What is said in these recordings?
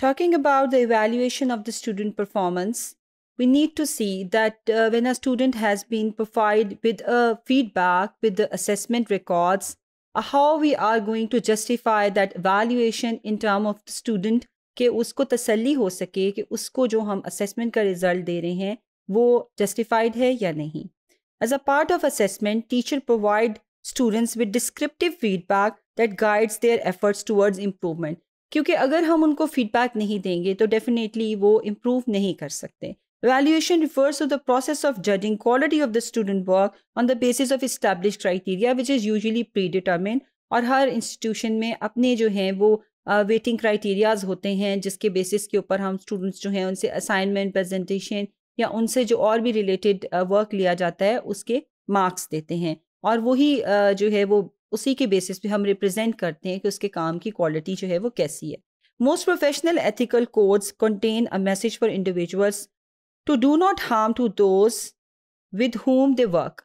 Talking about the evaluation of the student performance, we need to see that uh, when a student has been provided with a feedback with the assessment records, uh, how we are going to justify that evaluation in terms of the student कि उसको तसल्ली हो सके कि उसको जो हम assessment का result दे रहे हैं वो justified है या नहीं As a part of assessment, teacher provide students with descriptive feedback that guides their efforts towards improvement. क्योंकि अगर हम उनको फीडबैक नहीं देंगे तो डेफिनेटली वो इम्प्रूव नहीं कर सकते refers to the process of judging quality of the student work on the basis of establish criteria which is usually predetermine और हर इंस्टीट्यूशन में अपने जो हैं वो वेटिंग uh, क्राइटेरियाज होते हैं जिसके बेसिस के ऊपर हम स्टूडेंट्स जो हैं उनसे असाइनमेंट प्रेजेंटेशन या उनसे जो और भी रिलेटेड वर्क uh, लिया जाता है उसके मार्क्स देते हैं और वही uh, जो है वो उसी के बेसिस पे हम रिप्रेजेंट करते हैं कि उसके काम की क्वालिटी जो है वो कैसी है most professional ethical codes contain a message for individuals to do not harm to those with whom they work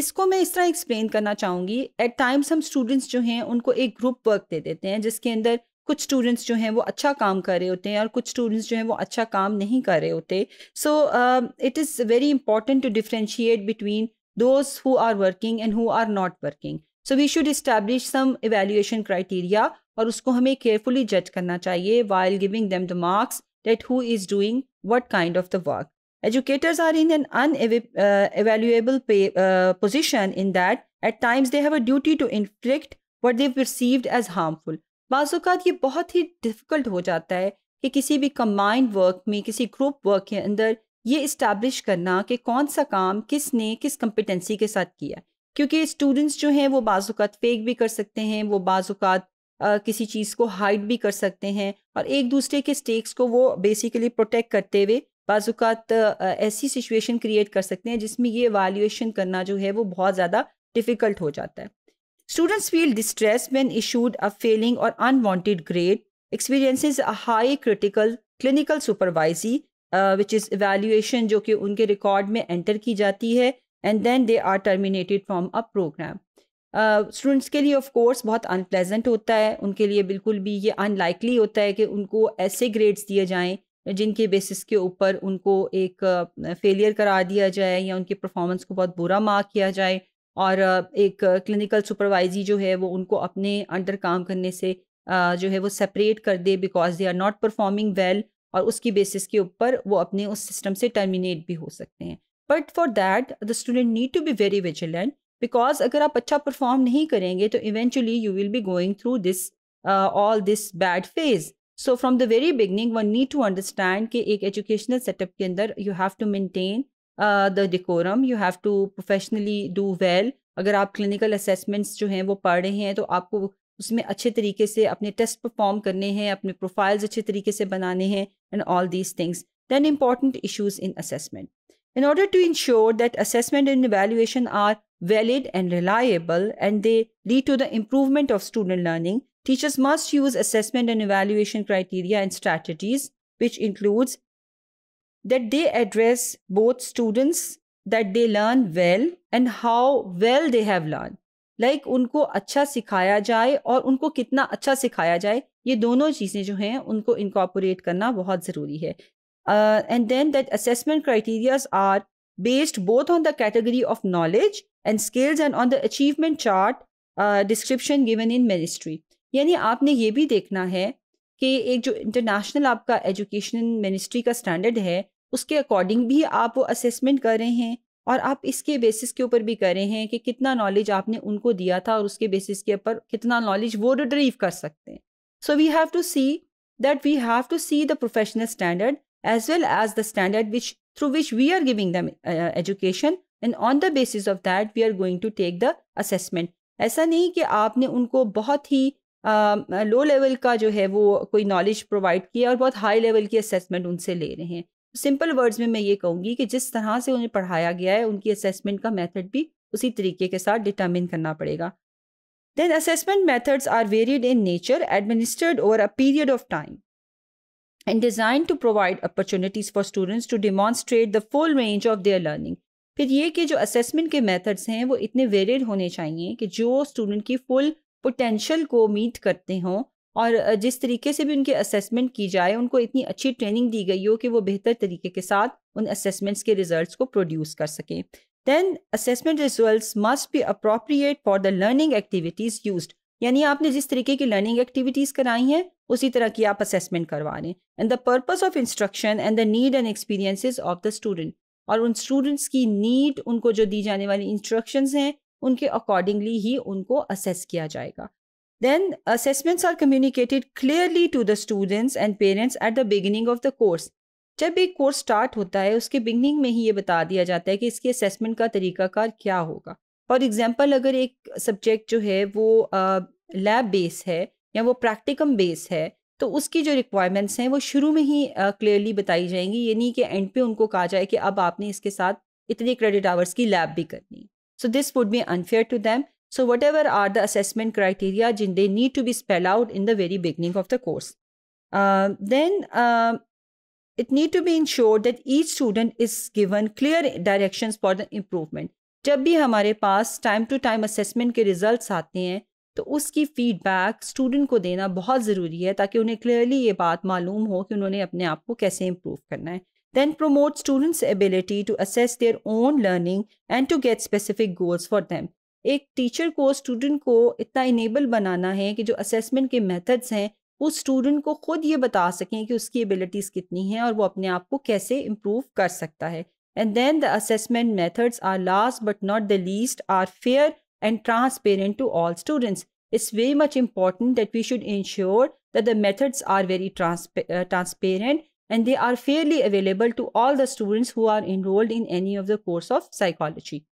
इसको मैं इस तरह एक्सप्लेन करना चाहूँगी एट टाइम्स हम स्टूडेंट्स जो हैं उनको एक ग्रुप वर्क दे देते हैं जिसके अंदर कुछ स्टूडेंट्स जो हैं वो अच्छा काम कर रहे होते हैं और कुछ स्टूडेंट्स जो हैं वो अच्छा काम नहीं कर रहे होते so it is very important to differentiate between those who are working and who are not working. So we should establish some evaluation criteria or usko hume carefully judge karna chahiye while giving them the marks that who is doing what kind of the work. Educators are in an unevaluable uh, uh, position in that at times they have a duty to inflict what they perceived as harmful. बाज़ात ye bahut hi difficult ho जाता hai ki kisi bhi combined work में kisi group work ke अंदर ये establish करना कि कौन सा काम किसने किस कंपिटेंसी के साथ किया क्योंकि स्टूडेंट्स जो हैं वो बाज़ात फेक भी कर सकते हैं वो बाज़ात किसी चीज़ को हाइड भी कर सकते हैं और एक दूसरे के स्टेक्स को वो बेसिकली प्रोटेक्ट करते हुए बाज़ात ऐसी सिचुएशन क्रिएट कर सकते हैं जिसमें ये वैल्यूएशन करना जो है वो बहुत ज़्यादा डिफ़िकल्ट हो जाता है students feel distress when issued a failing or unwanted grade experiences a high critical clinical supervisee which is evaluation जो कि उनके रिकॉर्ड में एंटर की जाती है and then they are terminated from a program students के लिए ऑफ कोर्स बहुत अनप्लेजेंट होता है उनके लिए बिल्कुल भी ये अनलाइकली होता है कि उनको ऐसे ग्रेड्स दिए जाएं जिनके बेसिस के ऊपर उनको एक फेलियर करार दिया जाए या उनके परफॉर्मेंस को बहुत बुरा मार्क किया जाए और एक क्लिनिकल सुपरवाइजी जो है वो उनको अपने अंडर काम करने से जो है वो सेपरेट कर दे because they are not performing well और उसकी बेसिस के ऊपर वो अपने उस सिस्टम से टर्मिनेट भी हो सकते हैं but for that the student need to be very vigilant because अगर आप अच्छा परफॉर्म नहीं करेंगे तो eventually you will be going through this all this bad phase so from the very beginning one need to understand कि एक educational setup के अंदर you have to maintain the decorum you have to professionally do well अगर आप clinical assessments जो हैं वो पढ़ रहे हैं तो आपको उसमें अच्छे तरीके से अपने टेस्ट परफॉर्म करने हैं अपने प्रोफाइल्स अच्छे तरीके से बनाने हैं and all these things than important issues in assessment in order to ensure that assessment and evaluation are valid and reliable and they lead to the improvement of student learning teachers must use assessment and evaluation criteria and strategies which includes that they address both students that they learn well and how well they have learn like like उनको अच्छा सिखाया जाए और उनको कितना अच्छा सिखाया जाए ये दोनों चीज़ें जो हैं उनको इनकॉपोरेट करना बहुत ज़रूरी है and then that assessment criterias are based both on the category of knowledge and skills and on the achievement chart description given in ministry यानी आपने ये भी देखना है कि एक जो इंटरनेशनल आपका एजुकेशन मिनिस्ट्री का स्टैंडर्ड है उसके अकॉर्डिंग भी आप वो असेसमेंट कर रहे हैं और आप इसके बेसिस के ऊपर भी कर रहे हैं कि कितना नॉलेज आपने उनको दिया था और उसके बेसिस के ऊपर कितना नॉलेज वो रिट्रीव कर सकते हैं so we have to see that we have to see the professional standard as well as the standard which through which we are giving the education and on the basis of that we are going to take the assessment ऐसा नहीं कि आपने उनको बहुत ही लो uh, level का जो है वो कोई नॉलेज प्रोवाइड किया और बहुत हाई लेवल की असेसमेंट उनसे ले रहे हैं सिंपल वर्ड्स में मैं ये कहूँगी कि जिस तरह से उन्हें पढ़ाया गया है उनकी असेसमेंट का मेथड भी उसी तरीके के साथ डिटर्मिन करना पड़ेगा then assessment methods are varied in nature administered over a period of time and design to provide opportunities for students to demonstrate the full range of their learning फिर ये कि जो असेसमेंट के मेथड्स हैं वो इतने वेरिड होने चाहिए कि जो स्टूडेंट की फुल पोटेंशियल को मीट करते हों और जिस तरीके से भी उनके असेसमेंट की जाए उनको इतनी अच्छी ट्रेनिंग दी गई हो कि वो बेहतर तरीके के साथ उन असेसमेंट्स के रिजल्ट्स को प्रोड्यूस कर सकें then assessment result must be appropriate for the learning activities use यानी आपने जिस तरीके की लर्निंग एक्टिविटीज़ कराई हैं उसी तरह की आप असेसमेंट करवा रहे हैं and the purpose of instruction and the need and experiences of the student और उन स्टूडेंट्स की नीड उनको जो दी जाने वाली इंस्ट्रक्शंस हैं उनके अकॉर्डिंगली ही उनको असेस किया जाएगा Then assessments are communicated clearly to the students and parents at the beginning of the course. जब एक कोर्स स्टार्ट होता है उसके बिगनिंग में ही ये बता दिया जाता है कि इसके असेसमेंट का तरीकाकार क्या होगा फॉर एग्जाम्पल अगर एक सब्जेक्ट जो है वो लैब uh, बेस है या वो प्रैक्टिकम बेस है तो उसकी जो रिक्वायरमेंट्स हैं वो शुरू में ही क्लियरली uh, बताई जाएंगी ये नहीं कि एंड पे उनको कहा जाए कि अब आपने इसके साथ इतने क्रेडिट आवर्स की लैब भी करनी so this would be unfair to them So whatever are the assessment criteria, they need to be spelled out in the very beginning of the course. Uh, then uh, it need to be ensured that each student is given clear directions for the improvement. जब भी हमारे पास time to time assessment के results आते हैं तो उसकी feedback student को देना बहुत ज़रूरी है ताकि उन्हें क्लियरली ये बात मालूम हो कि उन्होंने अपने आप को कैसे इम्प्रूव करना है then promote students' ability to assess their own learning and to get specific goals for them. एक टीचर को स्टूडेंट को इतना इनेबल बनाना है कि जो असेसमेंट के मेथड्स हैं वो स्टूडेंट को खुद ये बता सकें कि उसकी एबिलिटीज कितनी हैं और वो अपने आप को कैसे इम्प्रूव कर सकता है and then the assessment methods are last but not the least are fair and transparent to all students it's very much important that we should ensure that the methods are very transparent and they are fairly available to all the students who are enrolled in any of the course of psychology